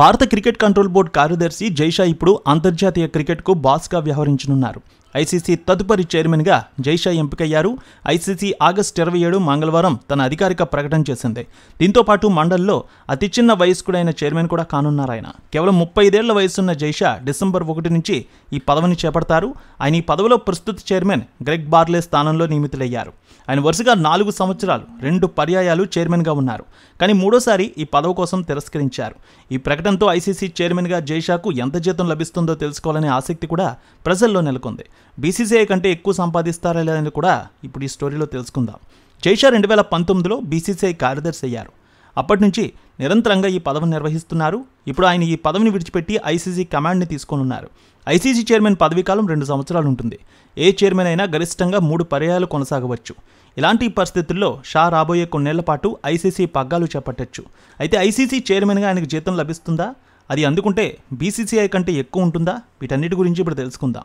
భారత cricket control board కార్యదర్శి జైషా ఇప్పుడు అంతర్జాతీయ క్రికెట్కు బాస్గా వ్యవహరించనున్నారు ఐసీసీ తదుపరి చైర్మన్గా జైషా ఎంపికయ్యారు ఐసీసీ ఆగస్టు ఇరవై ఏడు మంగళవారం తన అధికారిక ప్రకటన చేసింది దీంతో పాటు మండల్లో అతి చిన్న వయస్కుడైన చైర్మన్ కూడా కానున్నారాయన కేవలం ముప్పై ఐదేళ్ల వయసున్న జైషా డిసెంబర్ ఒకటి నుంచి ఈ పదవిని చేపడతారు ఆయన ఈ పదవిలో ప్రస్తుత చైర్మన్ గ్రెగ్ బార్లే స్థానంలో నియమితులయ్యారు ఆయన వరుసగా నాలుగు సంవత్సరాలు రెండు పర్యాయాలు చైర్మన్గా ఉన్నారు కానీ మూడోసారి ఈ పదవి కోసం తిరస్కరించారు ఈ ప్రకటనతో ఐసీసీ చైర్మన్గా జైషాకు ఎంత జీతం లభిస్తుందో తెలుసుకోవాలనే ఆసక్తి కూడా ప్రజల్లో నెలకొంది బీసీసీఐ కంటే ఎక్కువ సంపాదిస్తారా లేదని కూడా ఇప్పుడు ఈ స్టోరీలో తెలుసుకుందాం జైషా రెండు వేల పంతొమ్మిదిలో బీసీసీఐ కార్యదర్శి అయ్యారు అప్పటి నుంచి నిరంతరంగా ఈ పదవిని నిర్వహిస్తున్నారు ఇప్పుడు ఆయన ఈ పదవిని విడిచిపెట్టి ఐసీసీ కమాండ్ని తీసుకోనున్నారు ఐసీసీ చైర్మన్ పదవీకాలం రెండు సంవత్సరాలు ఉంటుంది ఏ చైర్మన్ అయినా గరిష్టంగా మూడు పర్యాయాలు కొనసాగవచ్చు ఇలాంటి పరిస్థితుల్లో షా రాబోయే కొన్నేళ్ల పాటు ఐసీసీ పగ్గాలు చేపట్టచ్చు అయితే ఐసీసీ చైర్మన్గా ఆయనకు జీతం లభిస్తుందా అది అందుకుంటే బీసీసీఐ కంటే ఎక్కువ ఉంటుందా వీటన్నిటి గురించి ఇప్పుడు తెలుసుకుందాం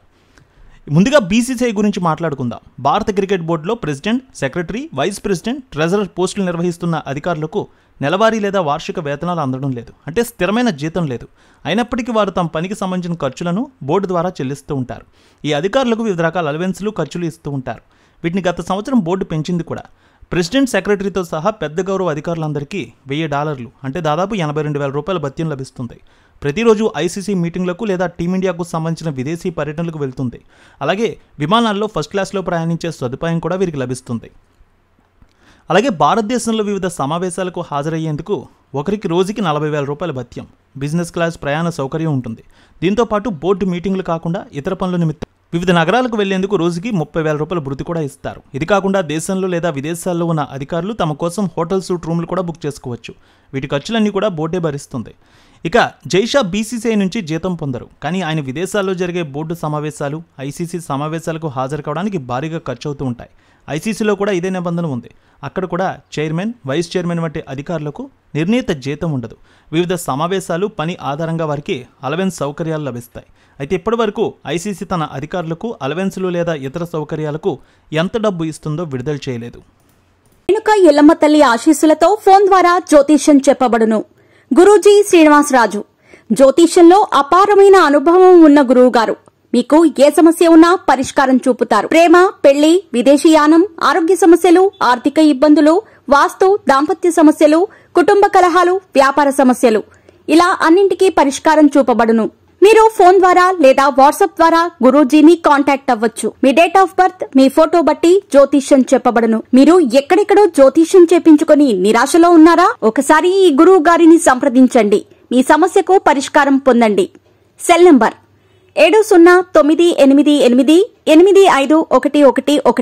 ముందుగా బీసీసీఐ గురించి మాట్లాడుకుందాం భారత క్రికెట్ బోర్డులో president secretary vice president treasurer పోస్టులు నిర్వహిస్తున్న అధికారులకు నెలవారీ లేదా వార్షిక వేతనాలు అందడం లేదు అంటే స్థిరమైన జీతం లేదు అయినప్పటికీ వారు తమ పనికి సంబంధించిన ఖర్చులను బోర్డు ద్వారా చెల్లిస్తూ ఉంటారు ఈ అధికారులకు వివిధ రకాల అలవెన్సులు ఖర్చులు ఇస్తూ ఉంటారు వీటిని గత సంవత్సరం బోర్డు పెంచింది కూడా ప్రెసిడెంట్ సెక్రటరీతో సహా పెద్ద గౌరవ అధికారులందరికీ వెయ్యి డాలర్లు అంటే దాదాపు ఎనభై రెండు వేల రూపాయల భత్యం లభిస్తుంది ప్రతిరోజు ఐసీసీ మీటింగ్లకు లేదా టీమిండియాకు సంబంధించిన విదేశీ పర్యటనలకు వెళ్తుంది అలాగే విమానాల్లో ఫస్ట్ క్లాస్లో ప్రయాణించే సదుపాయం కూడా వీరికి లభిస్తుంది అలాగే భారతదేశంలో వివిధ సమావేశాలకు హాజరయ్యేందుకు ఒకరికి రోజుకి నలభై వేల రూపాయల భత్యం బిజినెస్ క్లాస్ ప్రయాణ సౌకర్యం ఉంటుంది దీంతోపాటు బోర్డు మీటింగ్లు కాకుండా ఇతర పనుల నిమిత్తం వివిధ నగరాలకు వెళ్లేందుకు రోజుకి ముప్పై వేల రూపాయల బృతి కూడా ఇస్తారు ఇది కాకుండా దేశంలో లేదా విదేశాల్లో ఉన్న అధికారులు తమ కోసం హోటల్ సూట్ రూమ్లు కూడా బుక్ చేసుకోవచ్చు వీటి ఖర్చులన్నీ కూడా బోర్డే భరిస్తుంది ఇక జైషా బీసీసీఐ నుంచి జీతం పొందరు కానీ ఆయన విదేశాల్లో జరిగే బోర్డు సమావేశాలు ఐసీసీ సమావేశాలకు హాజరు కావడానికి భారీగా ఖర్చు అవుతూ ఉంటాయి ఐసీసీలో కూడా ఇదే నిబంధన ఉంది అక్కడ కూడా చైర్మన్ వైస్ చైర్మన్ వంటి అధికారులకు నిర్ణీత జీతం ఉండదు వివిధ సమావేశాలు పని ఆధారంగా వారికి అలవెన్స్ సౌకర్యాలు లభిస్తాయి అయితే ఇప్పటివరకు ఐసీసీ తన అధికారులకు అలవెన్సులు లేదా ఇతర సౌకర్యాలకు ఎంత డబ్బు ఇస్తుందో విడుదల చేయలేదు వెనుక ఎల్లమ్మ తల్లి ఆశీస్సులతో ఫోన్ ద్వారా జ్యోతిష్యం చెప్పబడును గురూజీ శ్రీనివాసరాజు జ్యోతిష్యంలో అపారమైన అనుభవం ఉన్న గురువుగారు మీకు ఏ సమస్య ఉన్నా పరిష్కారం చూపుతారు ప్రేమ పెళ్లి విదేశీయానం ఆరోగ్య సమస్యలు ఆర్థిక ఇబ్బందులు వాస్తు దాంపత్య సమస్యలు కుటుంబ కలహాలు వ్యాపార సమస్యలు ఇలా అన్నింటికీ పరిష్కారం చూపబడును మీరు ఫోన్ ద్వారా లేదా వాట్సాప్ ద్వారా గురూజీని కాంటాక్ట్ అవ్వచ్చు మీ డేట్ ఆఫ్ బర్త్ మీ ఫోటో బట్టి జ్యోతిష్యం చెప్పబడను మీరు ఎక్కడెక్కడో జ్యోతిష్యం చేపించుకుని నిరాశలో ఉన్నారా ఒకసారి ఈ గురువు గారిని సంప్రదించండి మీ సమస్యకు పరిష్కారం పొందండి సెల్ నంబర్ ఏడు సున్నా తొమ్మిది ఎనిమిది ఎనిమిది ఎనిమిది ఐదు ఒకటి ఒకటి ఒకటి